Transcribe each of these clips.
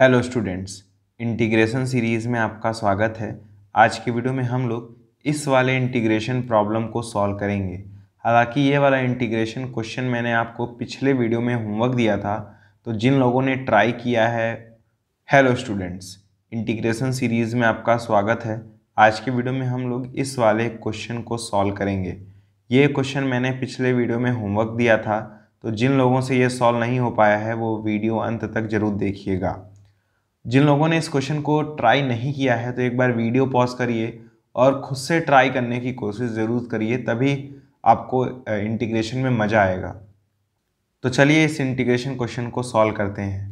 hello students integration series में आपका स्वागत है आज की वीडियो में हम लोग इस वाले इंटीग्रेशन प्रॉब्लम को सॉल्व करेंगे हालांकि ये वाला इंटीग्रेशन क्वेश्चन मैंने आपको पिछले वीडियो में होमवर्क दिया था तो जिन लोगों ने ट्राई किया है हेलो स्टूडेंट्स इंटीग्रेशन सीरीज़ में आपका स्वागत है आज की वीडियो में हम लोग इस वाले क्वेश्चन को सॉल्व करेंगे ये क्वेश्चन मैंने पिछले वीडियो में होमवर्क दिया था तो जिन लोगों से ये सॉल्व नहीं हो पाया है वो वीडियो अंत तक ज़रूर देखिएगा जिन लोगों ने इस क्वेश्चन को ट्राई नहीं किया है तो एक बार वीडियो पॉज करिए और खुद से ट्राई करने की कोशिश ज़रूर करिए तभी आपको इंटीग्रेशन में मज़ा आएगा तो चलिए इस इंटीग्रेशन क्वेश्चन को सॉल्व करते हैं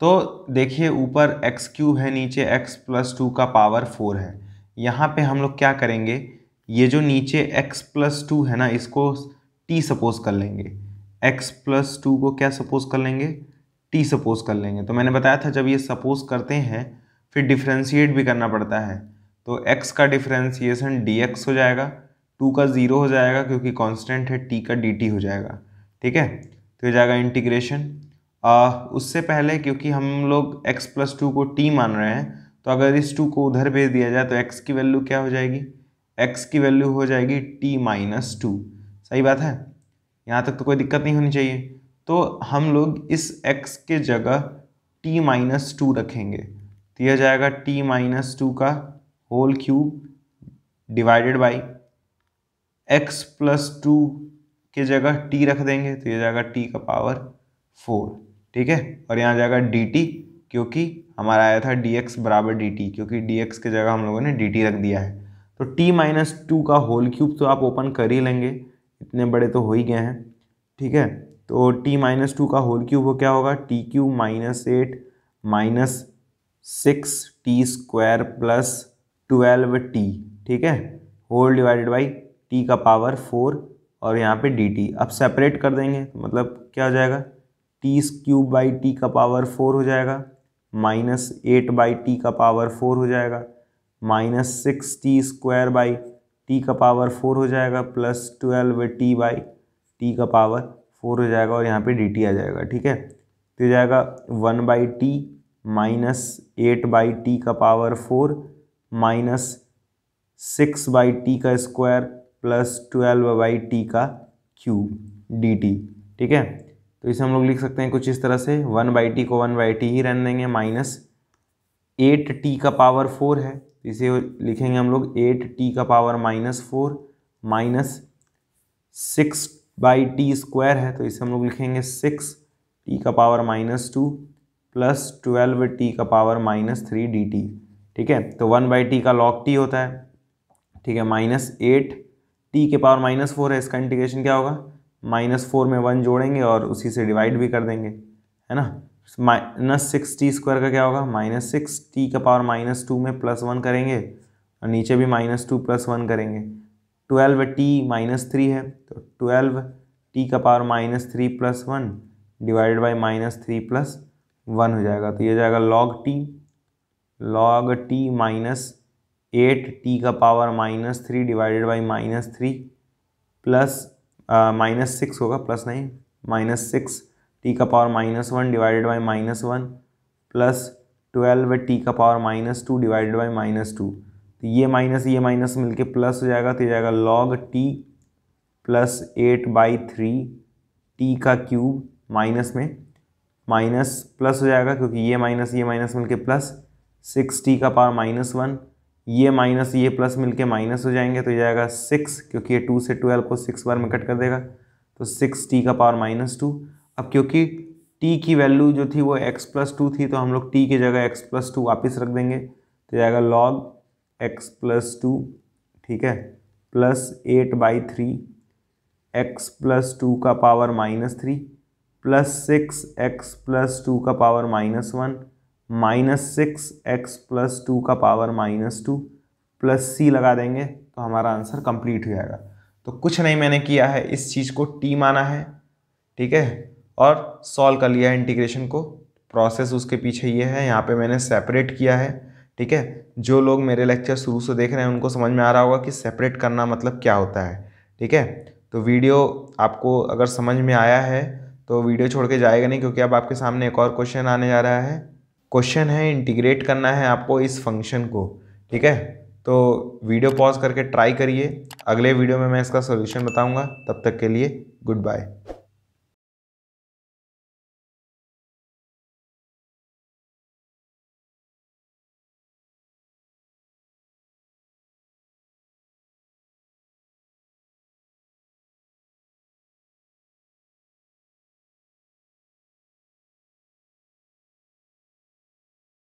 तो देखिए ऊपर एक्स क्यूब है नीचे एक्स प्लस टू का पावर फोर है यहाँ पे हम लोग क्या करेंगे ये जो नीचे एक्स प्लस टू है ना इसको टी सपोज कर लेंगे एक्स प्लस टू को क्या सपोज कर लेंगे टी सपोज कर लेंगे तो मैंने बताया था जब ये सपोज करते हैं फिर डिफ्रेंशिएट भी करना पड़ता है तो एक्स का डिफ्रेंशिएशन डी एक्स हो जाएगा टू का ज़ीरो हो जाएगा क्योंकि कॉन्स्टेंट है टी का डी टी हो जाएगा ठीक है तो ये जाएगा इंटीग्रेशन उससे पहले क्योंकि हम लोग एक्स प्लस टू को टी मान रहे हैं तो अगर इस टू को उधर भेज दिया जाए तो एक्स की वैल्यू क्या हो जाएगी एक्स की वैल्यू हो जाएगी टी माइनस टू सही बात है यहाँ तक तो कोई दिक्कत नहीं होनी चाहिए तो हम लोग इस x के जगह t माइनस टू रखेंगे तो यह जाएगा t माइनस टू का whole cube divided by x plus two के जगह t रख देंगे तो यह जाएगा t का पावर फोर ठीक है और यहाँ जाएगा डी टी क्योंकि हमारा आया था डी एक्स बराबर डी टी क्योंकि डी एक्स जगह हम लोगों ने डी टी रख दिया है तो टी माइनस टू का होल क्यूब तो आप ओपन कर ही लेंगे इतने बड़े तो हो ही गए हैं ठीक है तो t माइनस टू का होल क्यूब वो क्या होगा t cube minus eight minus six T square plus twelve t ठीक है होल डिवाइडेड बाई टी का पावर फोर और यहाँ पे डी टी अब सेपरेट कर देंगे तो मतलब क्या हो जाएगा टी क्यूब बाई टी का पावर फोर हो जाएगा माइनस एट बाई टी का पावर फोर हो जाएगा minus six T square by T का पावर फोर हो जाएगा plus twelve T by T का पावर फोर हो जाएगा और यहाँ पे डी टी आ जाएगा ठीक है तो हो जाएगा one by t minus eight by T का power four minus six by T का square plus twelve by T का क्यूब डी टी ठीक है तो इसे हम लोग लिख सकते हैं कुछ इस तरह से वन बाई टी को वन बाई टी ही रहने देंगे माइनस एट टी का पावर फोर है इसे लिखेंगे हम लोग एट टी का power minus four minus six by t square है तो इसे हम लोग लिखेंगे सिक्स टी का power minus two plus twelve t का power minus three d t ठीक है तो वन बाई टी का लॉग टी होता है ठीक है माइनस एट टी के पावर माइनस फोर है इसका इंटीग्रेशन क्या होगा माइनस फोर में वन जोड़ेंगे और उसी से डिवाइड भी कर देंगे है ना माइनस सिक्स टी स्क्वायर का क्या होगा माइनस सिक्स टी का पावर माइनस टू में प्लस वन करेंगे और नीचे भी माइनस टू प्लस वन करेंगे ट्वेल्व टी माइनस थ्री है तो ट्वेल्व टी का power minus three plus one divided by minus three plus one हो जाएगा तो ये जाएगा log t log t minus eight t का power minus three divided by minus three plus minus six होगा प्लस नहीं minus six t का power minus one divided by minus one plus twelve t का power minus two divided by minus two तो ये minus ये minus मिलके plus हो जाएगा तो जाएगा log t plus eight by three t का क्यूब माइनस में माइनस प्लस हो जाएगा क्योंकि ये माइनस ये माइनस मिलके प्लस सिक्स टी का पावर माइनस वन ये माइनस ये प्लस मिलके माइनस हो जाएंगे तो जाएगा सिक्स क्योंकि ये टू से ट्वेल्व को सिक्स बार में कट कर देगा तो सिक्स टी का पावर माइनस टू अब क्योंकि टी की वैल्यू जो थी वो एक्स प्लस टू थी तो हम लोग टी की जगह एक्स प्लस टू वापिस रख देंगे तो जाएगा लॉग एक्स प्लस टू ठीक है plus eight by three x plus two का power minus three plus six x plus two का power minus one minus six x plus two का power minus two plus c लगा देंगे तो हमारा answer complete हो जाएगा तो कुछ नहीं मैंने किया है इस चीज़ को टी माना है ठीक है और सॉल्व कर लिया है इंटीग्रेशन को प्रोसेस उसके पीछे ये है यहाँ पे मैंने सेपरेट किया है ठीक है जो लोग मेरे लेक्चर शुरू से देख रहे हैं उनको समझ में आ रहा होगा कि सेपरेट करना मतलब क्या होता है ठीक है तो वीडियो आपको अगर समझ में आया है तो वीडियो छोड़ के जाएगा नहीं क्योंकि अब आपके सामने एक और क्वेश्चन आने जा रहा है क्वेश्चन है इंटीग्रेट करना है आपको इस फंक्शन को ठीक है तो वीडियो पॉज करके ट्राई करिए अगले वीडियो में मैं इसका सोल्यूशन बताऊँगा तब तक के लिए गुड बाय